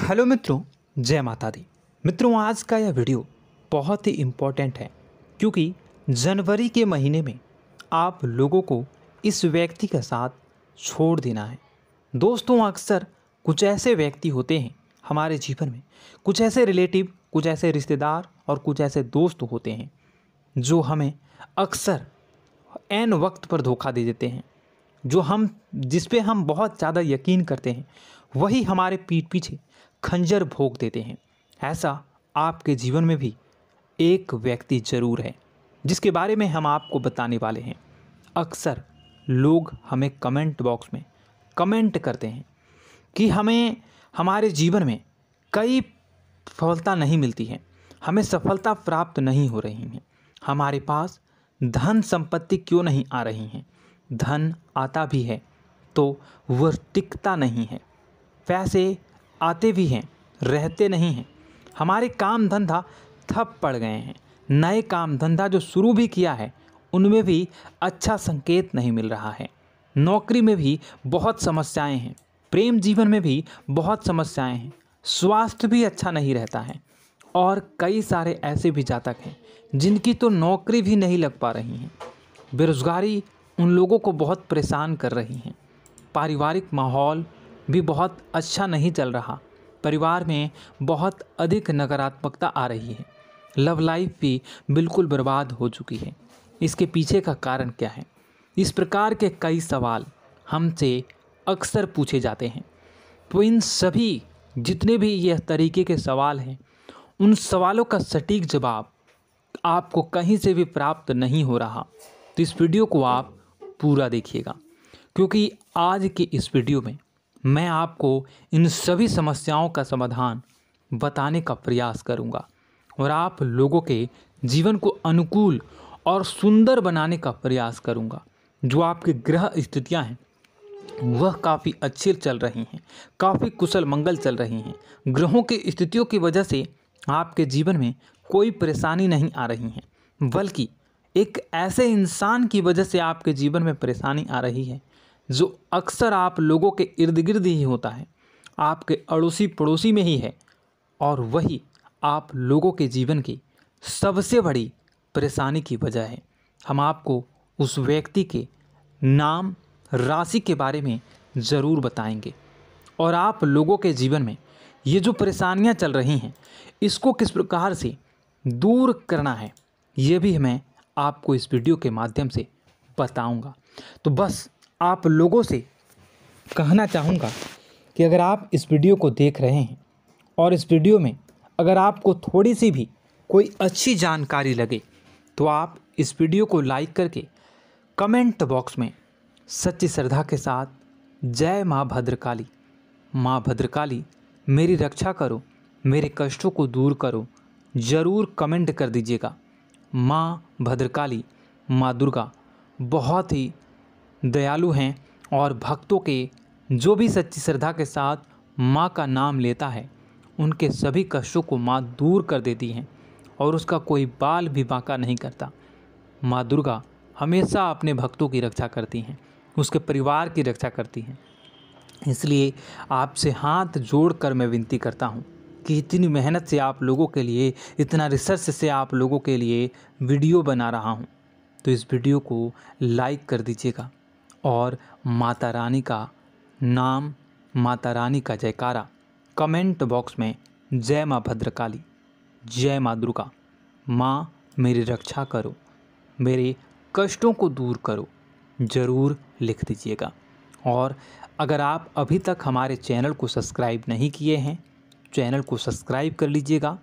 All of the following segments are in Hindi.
हेलो मित्रों जय माता दी मित्रों आज का यह वीडियो बहुत ही इम्पॉर्टेंट है क्योंकि जनवरी के महीने में आप लोगों को इस व्यक्ति के साथ छोड़ देना है दोस्तों अक्सर कुछ ऐसे व्यक्ति होते हैं हमारे जीवन में कुछ ऐसे रिलेटिव कुछ ऐसे रिश्तेदार और कुछ ऐसे दोस्त होते हैं जो हमें अक्सर एन वक्त पर धोखा दे देते हैं जो हम जिस पे हम बहुत ज़्यादा यकीन करते हैं वही हमारे पीठ पीछे खंजर भोग देते हैं ऐसा आपके जीवन में भी एक व्यक्ति जरूर है जिसके बारे में हम आपको बताने वाले हैं अक्सर लोग हमें कमेंट बॉक्स में कमेंट करते हैं कि हमें हमारे जीवन में कई सफलता नहीं मिलती है हमें सफलता प्राप्त नहीं हो रही है हमारे पास धन संपत्ति क्यों नहीं आ रही हैं धन आता भी है तो वह टिकता नहीं है पैसे आते भी हैं रहते नहीं हैं हमारे काम धंधा थप पड़ गए हैं नए काम धंधा जो शुरू भी किया है उनमें भी अच्छा संकेत नहीं मिल रहा है नौकरी में भी बहुत समस्याएं हैं प्रेम जीवन में भी बहुत समस्याएं हैं स्वास्थ्य भी अच्छा नहीं रहता है और कई सारे ऐसे भी जातक हैं जिनकी तो नौकरी भी नहीं लग पा रही हैं बेरोज़गारी उन लोगों को बहुत परेशान कर रही हैं पारिवारिक माहौल भी बहुत अच्छा नहीं चल रहा परिवार में बहुत अधिक नकारात्मकता आ रही है लव लाइफ भी बिल्कुल बर्बाद हो चुकी है इसके पीछे का कारण क्या है इस प्रकार के कई सवाल हमसे अक्सर पूछे जाते हैं तो इन सभी जितने भी यह तरीके के सवाल हैं उन सवालों का सटीक जवाब आपको कहीं से भी प्राप्त नहीं हो रहा तो इस वीडियो को आप पूरा देखिएगा क्योंकि आज के इस वीडियो में मैं आपको इन सभी समस्याओं का समाधान बताने का प्रयास करूँगा और आप लोगों के जीवन को अनुकूल और सुंदर बनाने का प्रयास करूँगा जो आपके ग्रह स्थितियाँ हैं वह काफ़ी अच्छी चल रही हैं काफ़ी कुशल मंगल चल रही हैं ग्रहों की स्थितियों की वजह से आपके जीवन में कोई परेशानी नहीं आ रही है बल्कि एक ऐसे इंसान की वजह से आपके जीवन में परेशानी आ रही है जो अक्सर आप लोगों के इर्द गिर्द ही होता है आपके अड़ोसी पड़ोसी में ही है और वही आप लोगों के जीवन की सबसे बड़ी परेशानी की वजह है हम आपको उस व्यक्ति के नाम राशि के बारे में ज़रूर बताएंगे और आप लोगों के जीवन में ये जो परेशानियां चल रही हैं इसको किस प्रकार से दूर करना है ये भी मैं आपको इस वीडियो के माध्यम से बताऊंगा तो बस आप लोगों से कहना चाहूँगा कि अगर आप इस वीडियो को देख रहे हैं और इस वीडियो में अगर आपको थोड़ी सी भी कोई अच्छी जानकारी लगे तो आप इस वीडियो को लाइक करके कमेंट बॉक्स में सच्ची श्रद्धा के साथ जय माँ भद्रकाली माँ भद्रकाली मेरी रक्षा करो मेरे कष्टों को दूर करो ज़रूर कमेंट कर दीजिएगा माँ भद्रकाली माँ दुर्गा बहुत ही दयालु हैं और भक्तों के जो भी सच्ची श्रद्धा के साथ माँ का नाम लेता है उनके सभी कष्टों को माँ दूर कर देती हैं और उसका कोई बाल भी बांका नहीं करता माँ दुर्गा हमेशा अपने भक्तों की रक्षा करती हैं उसके परिवार की रक्षा करती हैं इसलिए आपसे हाथ जोड़कर मैं विनती करता हूँ कि इतनी मेहनत से आप लोगों के लिए इतना रिसर्च से आप लोगों के लिए वीडियो बना रहा हूँ तो इस वीडियो को लाइक कर दीजिएगा और माता रानी का नाम माता रानी का जयकारा कमेंट बॉक्स में जय माँ भद्रकाली जय माँ दुर्गा माँ मेरी रक्षा करो मेरे कष्टों को दूर करो ज़रूर लिख दीजिएगा और अगर आप अभी तक हमारे चैनल को सब्सक्राइब नहीं किए हैं चैनल को सब्सक्राइब कर लीजिएगा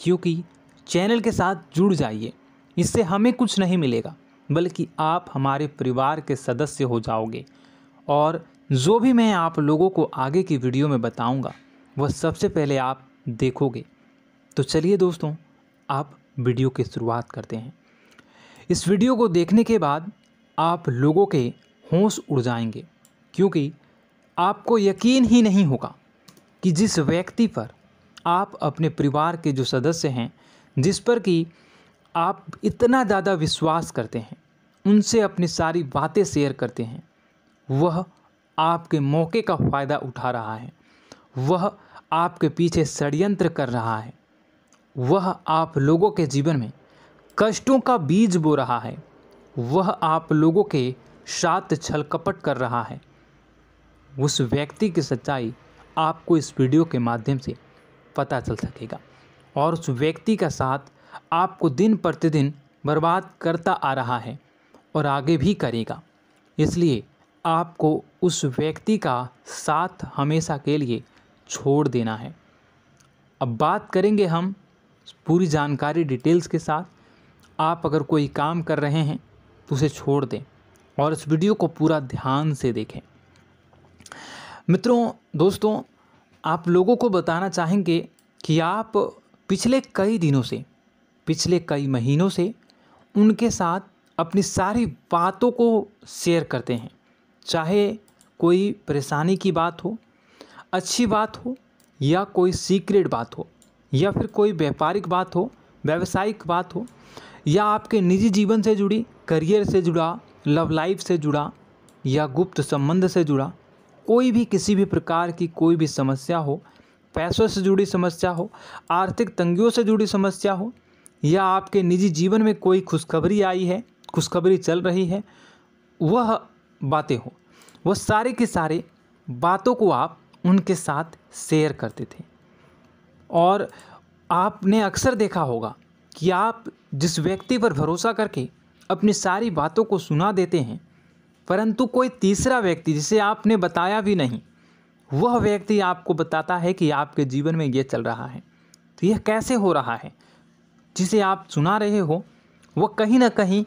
क्योंकि चैनल के साथ जुड़ जाइए इससे हमें कुछ नहीं मिलेगा बल्कि आप हमारे परिवार के सदस्य हो जाओगे और जो भी मैं आप लोगों को आगे की वीडियो में बताऊंगा वह सबसे पहले आप देखोगे तो चलिए दोस्तों आप वीडियो की शुरुआत करते हैं इस वीडियो को देखने के बाद आप लोगों के होश उड़ जाएंगे क्योंकि आपको यकीन ही नहीं होगा कि जिस व्यक्ति पर आप अपने परिवार के जो सदस्य हैं जिस पर कि आप इतना ज़्यादा विश्वास करते हैं उनसे अपनी सारी बातें शेयर करते हैं वह आपके मौके का फ़ायदा उठा रहा है वह आपके पीछे षडयंत्र कर रहा है वह आप लोगों के जीवन में कष्टों का बीज बो रहा है वह आप लोगों के साथ छल कपट कर रहा है उस व्यक्ति की सच्चाई आपको इस वीडियो के माध्यम से पता चल सकेगा और उस व्यक्ति का साथ आपको दिन प्रतिदिन बर्बाद करता आ रहा है और आगे भी करेगा इसलिए आपको उस व्यक्ति का साथ हमेशा के लिए छोड़ देना है अब बात करेंगे हम पूरी जानकारी डिटेल्स के साथ आप अगर कोई काम कर रहे हैं तो उसे छोड़ दें और इस वीडियो को पूरा ध्यान से देखें मित्रों दोस्तों आप लोगों को बताना चाहेंगे कि आप पिछले कई दिनों से पिछले कई महीनों से उनके साथ अपनी सारी बातों को शेयर करते हैं चाहे कोई परेशानी की बात हो अच्छी बात हो या कोई सीक्रेट बात हो या फिर कोई व्यापारिक बात हो व्यावसायिक बात हो या आपके निजी जीवन से जुड़ी करियर से जुड़ा लव लाइफ से जुड़ा या गुप्त संबंध से जुड़ा कोई भी किसी भी प्रकार की कोई भी समस्या हो पैसों से जुड़ी समस्या हो आर्थिक तंगियों से जुड़ी समस्या हो या आपके निजी जीवन में कोई खुशखबरी आई है खुशखबरी चल रही है वह बातें हो वह सारे के सारे बातों को आप उनके साथ शेयर करते थे और आपने अक्सर देखा होगा कि आप जिस व्यक्ति पर भरोसा करके अपनी सारी बातों को सुना देते हैं परंतु कोई तीसरा व्यक्ति जिसे आपने बताया भी नहीं वह व्यक्ति आपको बताता है कि आपके जीवन में यह चल रहा है तो यह कैसे हो रहा है जिसे आप सुना रहे हो वह कहीं ना कहीं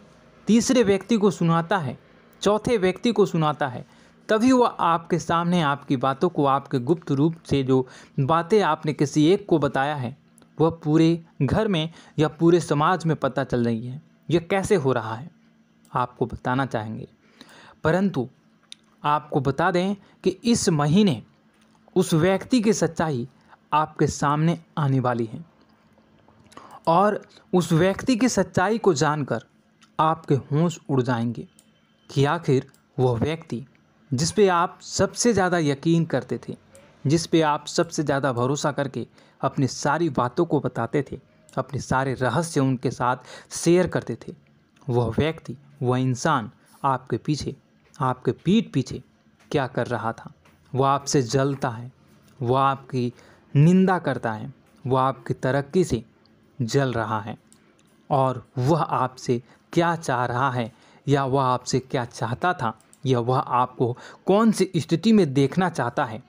तीसरे व्यक्ति को सुनाता है चौथे व्यक्ति को सुनाता है तभी वह आपके सामने आपकी बातों को आपके गुप्त रूप से जो बातें आपने किसी एक को बताया है वह पूरे घर में या पूरे समाज में पता चल रही है यह कैसे हो रहा है आपको बताना चाहेंगे परंतु आपको बता दें कि इस महीने उस व्यक्ति की सच्चाई आपके सामने आने वाली है और उस व्यक्ति की सच्चाई को जानकर आपके होश उड़ जाएंगे कि आखिर वह व्यक्ति जिस पे आप सबसे ज़्यादा यकीन करते थे जिस पे आप सबसे ज़्यादा भरोसा करके अपनी सारी बातों को बताते थे अपने सारे रहस्य उनके साथ शेयर करते थे वह व्यक्ति वह इंसान आपके पीछे आपके पीठ पीछे क्या कर रहा था वह आपसे जलता है वह आपकी निंदा करता है वह आपकी तरक्की से जल रहा है और वह आपसे क्या चाह रहा है या वह आपसे क्या चाहता था या वह आपको कौन सी स्थिति में देखना चाहता है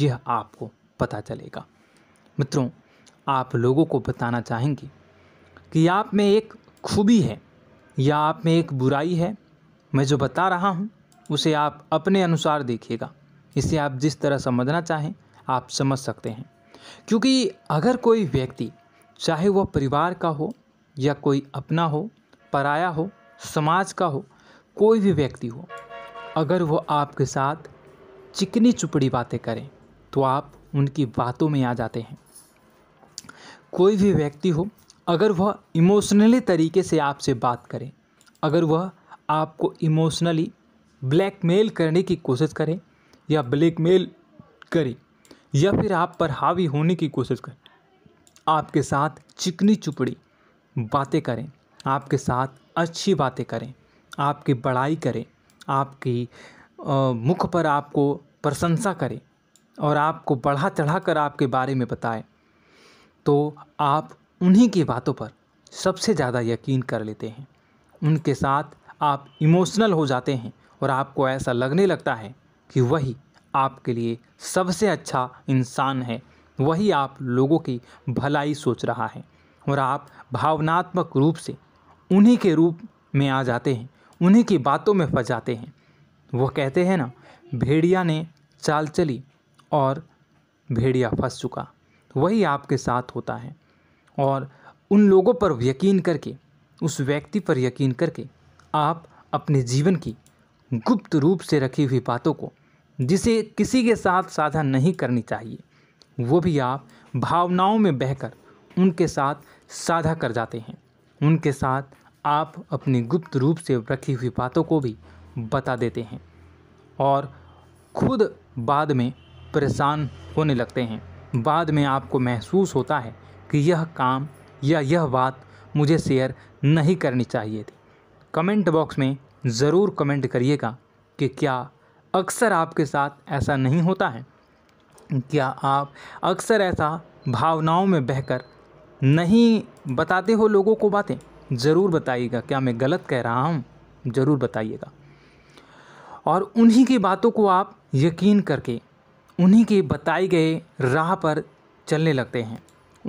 यह आपको पता चलेगा मित्रों आप लोगों को बताना चाहेंगे कि आप में एक खूबी है या आप में एक बुराई है मैं जो बता रहा हूँ उसे आप अपने अनुसार देखिएगा इसे आप जिस तरह समझना चाहें आप समझ सकते हैं क्योंकि अगर कोई व्यक्ति चाहे वह परिवार का हो या कोई अपना हो पराया हो समाज का हो कोई भी व्यक्ति हो अगर वह आपके साथ चिकनी चुपड़ी बातें करें तो आप उनकी बातों में आ जाते हैं कोई भी व्यक्ति हो अगर वह इमोशनली तरीके से आपसे बात करें अगर वह आपको इमोशनली ब्लैकमेल करने की कोशिश करें या ब्लैकमेल करें या फिर आप पर हावी होने की कोशिश करें आपके साथ चिकनी चुपड़ी बातें करें आपके साथ अच्छी बातें करें आपकी बड़ाई करें आपकी मुख पर आपको प्रशंसा करें और आपको बढ़ा चढ़ा कर आपके बारे में बताएं तो आप उन्हीं की बातों पर सबसे ज़्यादा यकीन कर लेते हैं उनके साथ आप इमोशनल हो जाते हैं और आपको ऐसा लगने लगता है कि वही आपके लिए सबसे अच्छा इंसान है वही आप लोगों की भलाई सोच रहा है और आप भावनात्मक रूप से उन्हीं के रूप में आ जाते हैं उन्हीं की बातों में फंस जाते हैं वह कहते हैं ना भेड़िया ने चाल चली और भेड़िया फंस चुका वही आपके साथ होता है और उन लोगों पर यकीन करके उस व्यक्ति पर यकीन करके आप अपने जीवन की गुप्त रूप से रखी हुई बातों को जिसे किसी के साथ साझा नहीं करनी चाहिए वो भी आप भावनाओं में बहकर उनके साथ साझा कर जाते हैं उनके साथ आप अपनी गुप्त रूप से रखी हुई बातों को भी बता देते हैं और खुद बाद में परेशान होने लगते हैं बाद में आपको महसूस होता है कि यह काम या यह बात मुझे शेयर नहीं करनी चाहिए थी कमेंट बॉक्स में ज़रूर कमेंट करिएगा कि क्या अक्सर आपके साथ ऐसा नहीं होता है क्या आप अक्सर ऐसा भावनाओं में बहकर नहीं बताते हो लोगों को बातें ज़रूर बताइएगा क्या मैं गलत कह रहा हूँ ज़रूर बताइएगा और उन्हीं की बातों को आप यकीन करके उन्हीं के बताए गए राह पर चलने लगते हैं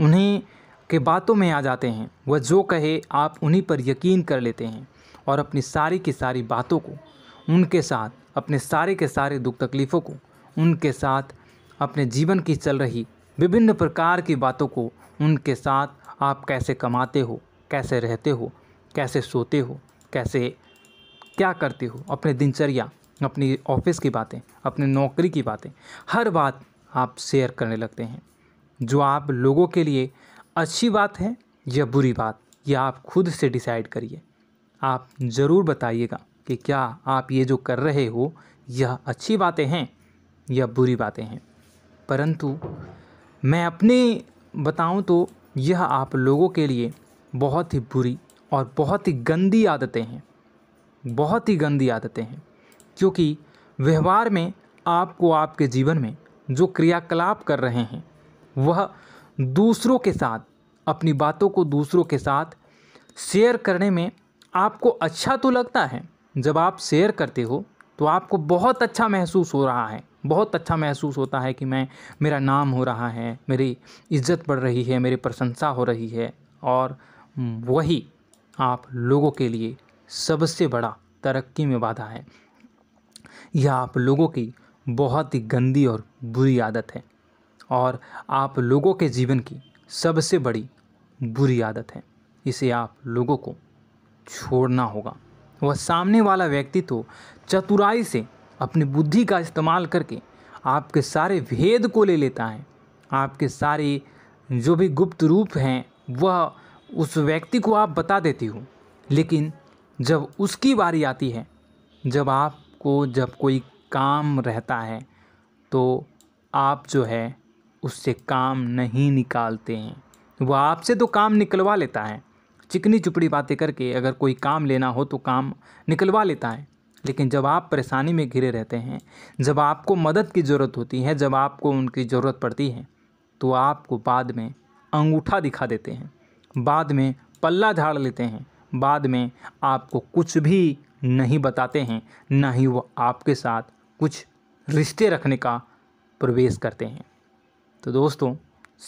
उन्हीं के बातों में आ जाते हैं वह जो कहे आप उन्हीं पर यकीन कर लेते हैं और अपनी सारी की सारी बातों को उनके साथ अपने सारे के सारे दुख तकलीफ़ों को उनके साथ अपने जीवन की चल रही विभिन्न प्रकार की बातों को उनके साथ आप कैसे कमाते हो कैसे रहते हो कैसे सोते हो कैसे क्या करते हो अपने दिनचर्या अपनी ऑफिस की बातें अपनी नौकरी की बातें हर बात आप शेयर करने लगते हैं जो आप लोगों के लिए अच्छी बात है या बुरी बात यह आप खुद से डिसाइड करिए आप ज़रूर बताइएगा कि क्या आप ये जो कर रहे हो यह अच्छी बातें हैं या बुरी बातें हैं परंतु मैं अपने बताऊँ तो यह आप लोगों के लिए बहुत ही बुरी और बहुत ही गंदी आदतें हैं बहुत ही गंदी आदतें हैं क्योंकि व्यवहार में आपको आपके जीवन में जो क्रियाकलाप कर रहे हैं वह दूसरों के साथ अपनी बातों को दूसरों के साथ शेयर करने में आपको अच्छा तो लगता है जब आप शेयर करते हो तो आपको बहुत अच्छा महसूस हो रहा है बहुत अच्छा महसूस होता है कि मैं मेरा नाम हो रहा है मेरी इज़्ज़त बढ़ रही है मेरी प्रशंसा हो रही है और वही आप लोगों के लिए सबसे बड़ा तरक्की में बाधा है यह आप लोगों की बहुत ही गंदी और बुरी आदत है और आप लोगों के जीवन की सबसे बड़ी बुरी आदत है इसे आप लोगों को छोड़ना होगा वह सामने वाला व्यक्ति तो चतुराई से अपनी बुद्धि का इस्तेमाल करके आपके सारे भेद को ले लेता है आपके सारे जो भी गुप्त रूप हैं वह उस व्यक्ति को आप बता देती हो लेकिन जब उसकी बारी आती है जब आपको जब कोई काम रहता है तो आप जो है उससे काम नहीं निकालते हैं वह आपसे तो काम निकलवा लेता है चिकनी चुपड़ी बातें करके अगर कोई काम लेना हो तो काम निकलवा लेता है लेकिन जब आप परेशानी में घिरे रहते हैं जब आपको मदद की ज़रूरत होती है जब आपको उनकी ज़रूरत पड़ती है तो आपको बाद में अंगूठा दिखा देते हैं बाद में पल्ला झाड़ लेते हैं बाद में आपको कुछ भी नहीं बताते हैं ना ही वो आपके साथ कुछ रिश्ते रखने का प्रवेश करते हैं तो दोस्तों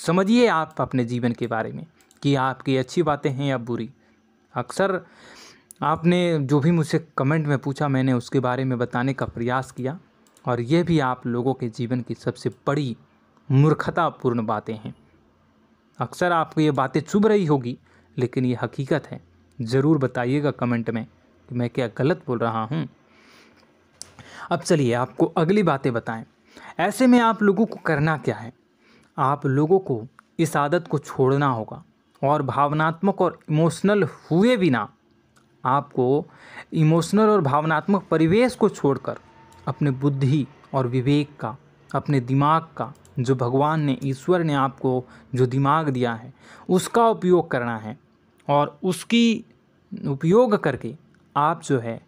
समझिए आप अपने जीवन के बारे में कि आपकी अच्छी बातें हैं या बुरी अक्सर आपने जो भी मुझसे कमेंट में पूछा मैंने उसके बारे में बताने का प्रयास किया और ये भी आप लोगों के जीवन की सबसे बड़ी मूर्खतापूर्ण बातें हैं अक्सर आपको ये बातें चुभ रही होगी लेकिन ये हकीकत है ज़रूर बताइएगा कमेंट में कि मैं क्या गलत बोल रहा हूँ अब चलिए आपको अगली बातें बताएं ऐसे में आप लोगों को करना क्या है आप लोगों को इस आदत को छोड़ना होगा और भावनात्मक और इमोशनल हुए बिना आपको इमोशनल और भावनात्मक परिवेश को छोड़कर अपने बुद्धि और विवेक का अपने दिमाग का जो भगवान ने ईश्वर ने आपको जो दिमाग दिया है उसका उपयोग करना है और उसकी उपयोग करके आप जो है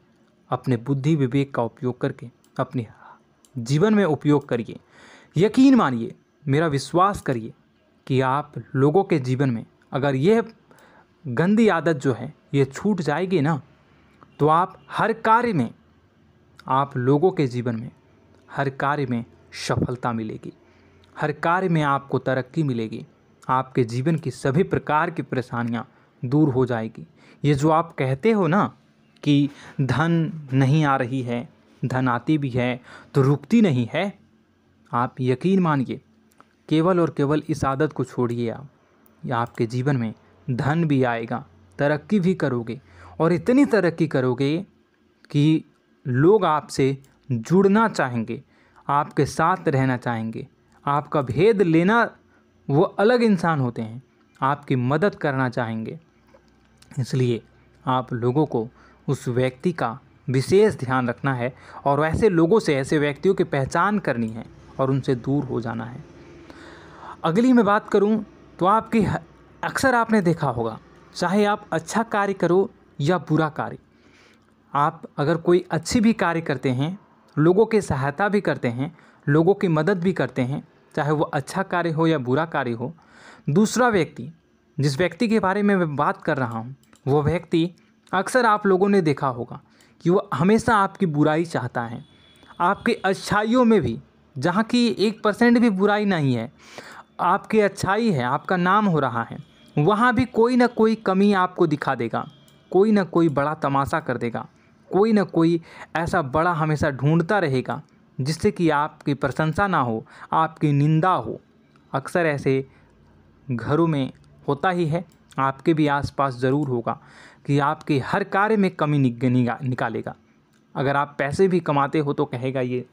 अपने बुद्धि विवेक का उपयोग करके अपने जीवन में उपयोग करिए यकीन मानिए मेरा विश्वास करिए कि आप लोगों के जीवन में अगर यह गंदी आदत जो है ये छूट जाएगी ना तो आप हर कार्य में आप लोगों के जीवन में हर कार्य में सफलता मिलेगी हर कार्य में आपको तरक्की मिलेगी आपके जीवन की सभी प्रकार की परेशानियाँ दूर हो जाएगी ये जो आप कहते हो ना कि धन नहीं आ रही है धन आती भी है तो रुकती नहीं है आप यकीन मानिए केवल और केवल इस आदत को छोड़िए आप या आपके जीवन में धन भी आएगा तरक्की भी करोगे और इतनी तरक्की करोगे कि लोग आपसे जुड़ना चाहेंगे आपके साथ रहना चाहेंगे आपका भेद लेना वो अलग इंसान होते हैं आपकी मदद करना चाहेंगे इसलिए आप लोगों को उस व्यक्ति का विशेष ध्यान रखना है और ऐसे लोगों से ऐसे व्यक्तियों की पहचान करनी है और उनसे दूर हो जाना है अगली मैं बात करूं तो आपकी अक्सर आपने देखा होगा चाहे आप अच्छा कार्य करो या बुरा कार्य आप अगर कोई अच्छी भी कार्य करते हैं लोगों की सहायता भी करते हैं लोगों की मदद भी करते हैं चाहे वो अच्छा कार्य हो या बुरा कार्य हो दूसरा व्यक्ति जिस व्यक्ति के बारे में मैं बात कर रहा हूँ वो व्यक्ति अक्सर आप लोगों ने देखा होगा कि वह हमेशा आपकी बुराई चाहता है आपकी अच्छाइयों में भी जहाँ की एक परसेंट भी बुराई नहीं है आपकी अच्छाई है आपका नाम हो रहा है वहाँ भी कोई ना कोई कमी आपको दिखा देगा कोई ना कोई बड़ा तमाशा कर देगा कोई ना कोई ऐसा बड़ा हमेशा ढूंढता रहेगा जिससे कि आपकी प्रशंसा ना हो आपकी निंदा हो अक्सर ऐसे घरों में होता ही है आपके भी आसपास ज़रूर होगा कि आपके हर कार्य में कमी निकालेगा अगर आप पैसे भी कमाते हो तो कहेगा ये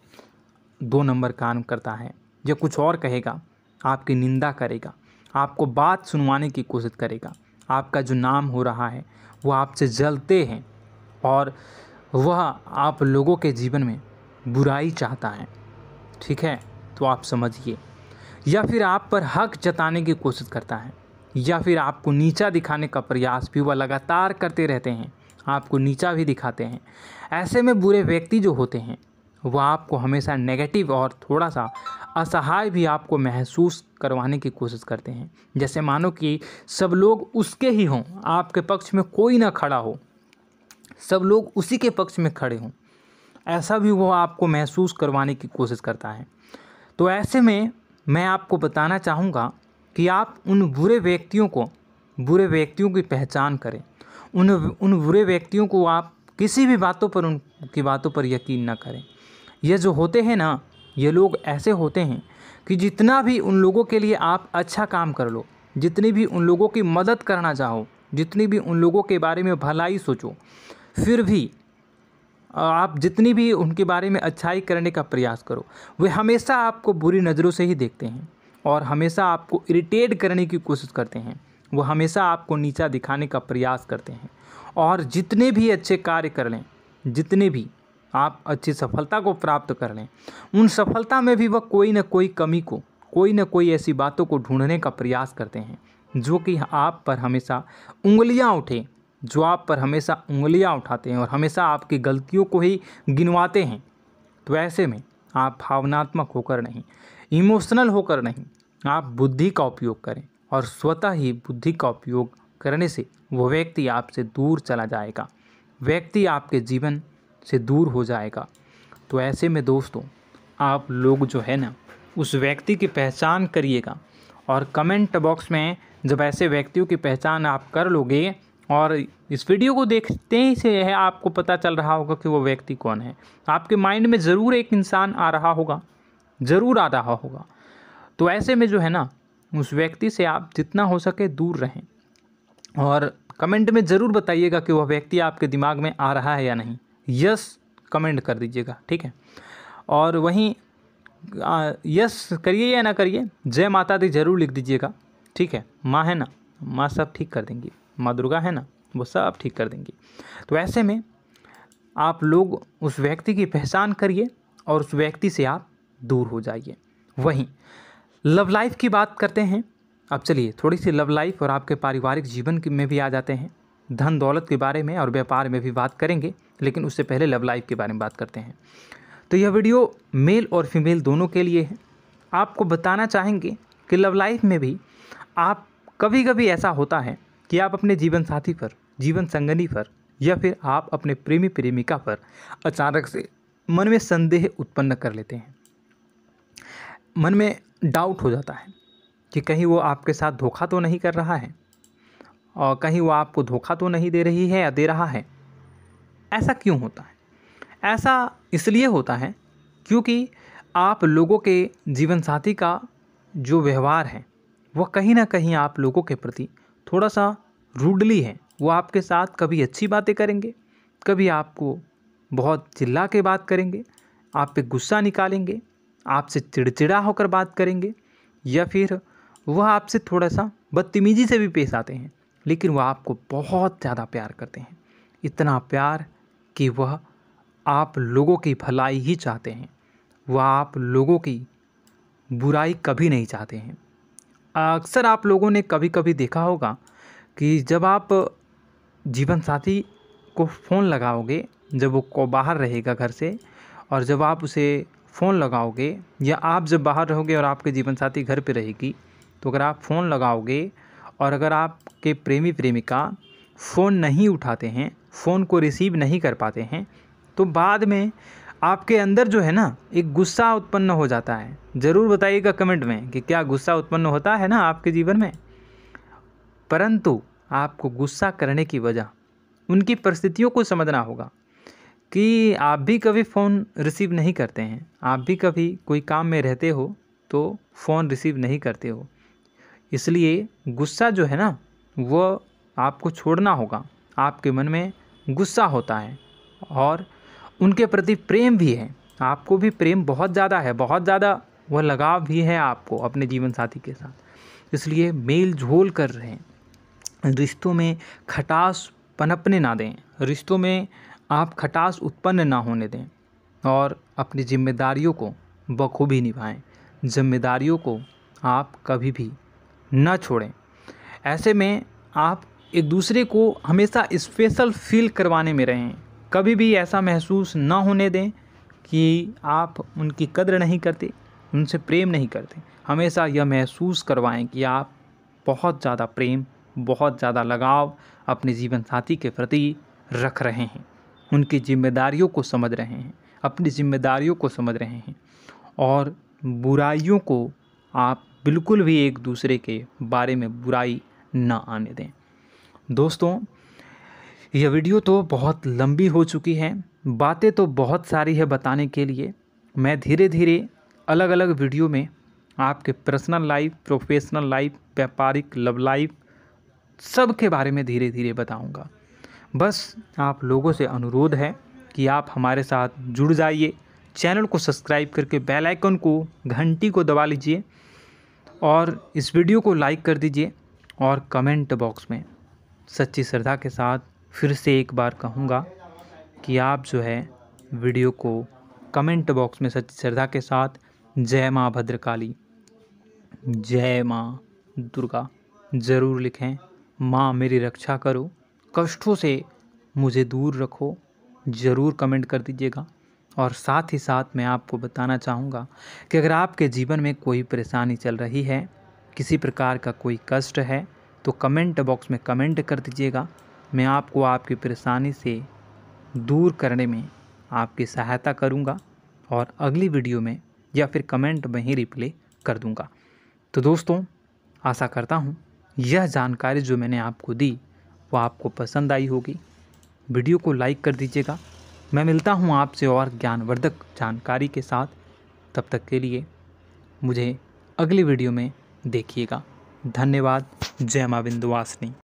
दो नंबर काम करता है या कुछ और कहेगा आपकी निंदा करेगा आपको बात सुनवाने की कोशिश करेगा आपका जो नाम हो रहा है वो आपसे जलते हैं और वह आप लोगों के जीवन में बुराई चाहता है ठीक है तो आप समझिए या फिर आप पर हक जताने की कोशिश करता है या फिर आपको नीचा दिखाने का प्रयास भी वह लगातार करते रहते हैं आपको नीचा भी दिखाते हैं ऐसे में बुरे व्यक्ति जो होते हैं वह आपको हमेशा नेगेटिव और थोड़ा सा असहाय भी आपको महसूस करवाने की कोशिश करते हैं जैसे मानो कि सब लोग उसके ही हों आपके पक्ष में कोई ना खड़ा हो सब लोग उसी के पक्ष में खड़े हों ऐसा भी वो आपको महसूस करवाने की कोशिश करता है तो ऐसे में मैं आपको बताना चाहूँगा कि आप उन बुरे व्यक्तियों को बुरे व्यक्तियों की पहचान करें उन उन बुरे व्यक्तियों को आप किसी भी बातों पर उनकी बातों पर यकीन न करें ये जो होते हैं ना ये लोग ऐसे होते हैं कि जितना भी उन लोगों के लिए आप अच्छा काम कर लो जितनी भी उन लोगों की मदद करना चाहो जितनी भी उन लोगों के बारे में भलाई सोचो फिर भी आप जितनी भी उनके बारे में अच्छाई करने का प्रयास करो वे हमेशा आपको बुरी नज़रों से ही देखते हैं और हमेशा आपको इरिटेट करने की कोशिश करते हैं वो हमेशा आपको नीचा दिखाने का प्रयास करते हैं और जितने भी अच्छे कार्य कर लें जितने भी आप अच्छी सफलता को प्राप्त कर लें उन सफलता में भी वह कोई ना कोई कमी को कोई ना कोई ऐसी बातों को ढूंढने का प्रयास करते हैं जो कि आप पर हमेशा उंगलियां उठें जो आप पर हमेशा उंगलियां उठाते हैं और हमेशा आपकी गलतियों को ही गिनवाते हैं तो ऐसे में आप भावनात्मक होकर नहीं इमोशनल होकर नहीं आप बुद्धि का उपयोग करें और स्वतः ही बुद्धि का उपयोग करने से वह व्यक्ति आपसे दूर चला जाएगा व्यक्ति आपके जीवन से दूर हो जाएगा तो ऐसे में दोस्तों आप लोग जो है ना उस व्यक्ति की पहचान करिएगा और कमेंट बॉक्स में जब ऐसे व्यक्तियों की पहचान आप कर लोगे और इस वीडियो को देखते ही से यह आपको पता चल रहा होगा कि वो व्यक्ति कौन है आपके माइंड में ज़रूर एक इंसान आ रहा होगा ज़रूर आ रहा होगा तो ऐसे में जो है ना उस व्यक्ति से आप जितना हो सके दूर रहें और कमेंट में ज़रूर बताइएगा कि वह व्यक्ति आपके दिमाग में आ रहा है या नहीं यस कमेंट कर दीजिएगा ठीक है और वहीं यस करिए या ना करिए जय माता दी जरूर लिख दीजिएगा ठीक है माँ है ना माँ सब ठीक कर देंगी माँ दुर्गा है ना वो सब ठीक कर देंगी तो ऐसे में आप लोग उस व्यक्ति की पहचान करिए और उस व्यक्ति से आप दूर हो जाइए वहीं लव लाइफ की बात करते हैं अब चलिए थोड़ी सी लव लाइफ और आपके पारिवारिक जीवन में भी आ जाते हैं धन दौलत के बारे में और व्यापार में भी बात करेंगे लेकिन उससे पहले लव लाइफ के बारे में बात करते हैं तो यह वीडियो मेल और फीमेल दोनों के लिए है आपको बताना चाहेंगे कि लव लाइफ में भी आप कभी कभी ऐसा होता है कि आप अपने जीवन साथी पर जीवन संगनी पर या फिर आप अपने प्रेमी प्रेमिका पर अचानक से मन में संदेह उत्पन्न कर लेते हैं मन में डाउट हो जाता है कि कहीं वो आपके साथ धोखा तो नहीं कर रहा है और कहीं वो आपको धोखा तो नहीं दे रही है या दे रहा है ऐसा क्यों होता है ऐसा इसलिए होता है क्योंकि आप लोगों के जीवन साथी का जो व्यवहार है वह कहीं ना कहीं आप लोगों के प्रति थोड़ा सा रूडली है वो आपके साथ कभी अच्छी बातें करेंगे कभी आपको बहुत चिल्ला के बात करेंगे आप पे गुस्सा निकालेंगे आपसे चिड़चिड़ा होकर बात करेंगे या फिर वह आपसे थोड़ा सा बदतमीजी से भी पेश आते हैं लेकिन वह आपको बहुत ज़्यादा प्यार करते हैं इतना प्यार कि वह आप लोगों की भलाई ही चाहते हैं वह आप लोगों की बुराई कभी नहीं चाहते हैं अक्सर आप लोगों ने कभी कभी देखा होगा कि जब आप जीवन साथी को फ़ोन लगाओगे जब वो बाहर रहेगा घर से और जब आप उसे फ़ोन लगाओगे या आप जब बाहर रहोगे और आपके जीवन साथी घर पे रहेगी तो अगर आप फ़ोन लगाओगे और अगर आपके प्रेमी प्रेमिका फ़ोन नहीं उठाते हैं फ़ोन को रिसीव नहीं कर पाते हैं तो बाद में आपके अंदर जो है ना एक गुस्सा उत्पन्न हो जाता है ज़रूर बताइएगा कमेंट में कि क्या गुस्सा उत्पन्न होता है ना आपके जीवन में परंतु आपको गुस्सा करने की वजह उनकी परिस्थितियों को समझना होगा कि आप भी कभी फ़ोन रिसीव नहीं करते हैं आप भी कभी कोई काम में रहते हो तो फ़ोन रिसीव नहीं करते हो इसलिए गुस्सा जो है ना वो आपको छोड़ना होगा आपके मन में गुस्सा होता है और उनके प्रति प्रेम भी है आपको भी प्रेम बहुत ज़्यादा है बहुत ज़्यादा वह लगाव भी है आपको अपने जीवन साथी के साथ इसलिए मेल झोल कर रहे हैं रिश्तों में खटास पनपने ना दें रिश्तों में आप खटास उत्पन्न ना होने दें और अपनी जिम्मेदारियों को बखूबी निभाएं जिम्मेदारियों को आप कभी भी ना छोड़ें ऐसे में आप एक दूसरे को हमेशा स्पेशल फील करवाने में रहें कभी भी ऐसा महसूस ना होने दें कि आप उनकी कदर नहीं करते उनसे प्रेम नहीं करते हमेशा यह महसूस करवाएं कि आप बहुत ज़्यादा प्रेम बहुत ज़्यादा लगाव अपने जीवन साथी के प्रति रख रहे हैं उनकी जिम्मेदारियों को समझ रहे हैं अपनी जिम्मेदारियों को समझ रहे हैं और बुराइयों को आप बिल्कुल भी एक दूसरे के बारे में बुराई ना आने दें दोस्तों यह वीडियो तो बहुत लंबी हो चुकी है बातें तो बहुत सारी है बताने के लिए मैं धीरे धीरे अलग अलग वीडियो में आपके पर्सनल लाइफ प्रोफेशनल लाइफ व्यापारिक लव लाइफ सब के बारे में धीरे धीरे बताऊंगा बस आप लोगों से अनुरोध है कि आप हमारे साथ जुड़ जाइए चैनल को सब्सक्राइब करके बेल आइकन को घंटी को दबा लीजिए और इस वीडियो को लाइक कर दीजिए और कमेंट बॉक्स में सच्ची श्रद्धा के साथ फिर से एक बार कहूँगा कि आप जो है वीडियो को कमेंट बॉक्स में सच्ची श्रद्धा के साथ जय माँ भद्रकाली जय माँ दुर्गा ज़रूर लिखें माँ मेरी रक्षा करो कष्टों से मुझे दूर रखो ज़रूर कमेंट कर दीजिएगा और साथ ही साथ मैं आपको बताना चाहूँगा कि अगर आपके जीवन में कोई परेशानी चल रही है किसी प्रकार का कोई कष्ट है तो कमेंट बॉक्स में कमेंट कर दीजिएगा मैं आपको आपकी परेशानी से दूर करने में आपकी सहायता करूँगा और अगली वीडियो में या फिर कमेंट में ही रिप्ले कर दूँगा तो दोस्तों आशा करता हूँ यह जानकारी जो मैंने आपको दी वो आपको पसंद आई होगी वीडियो को लाइक कर दीजिएगा मैं मिलता हूँ आपसे और ज्ञानवर्धक जानकारी के साथ तब तक के लिए मुझे अगली वीडियो में देखिएगा धन्यवाद जय माँ बिंदुवासिनी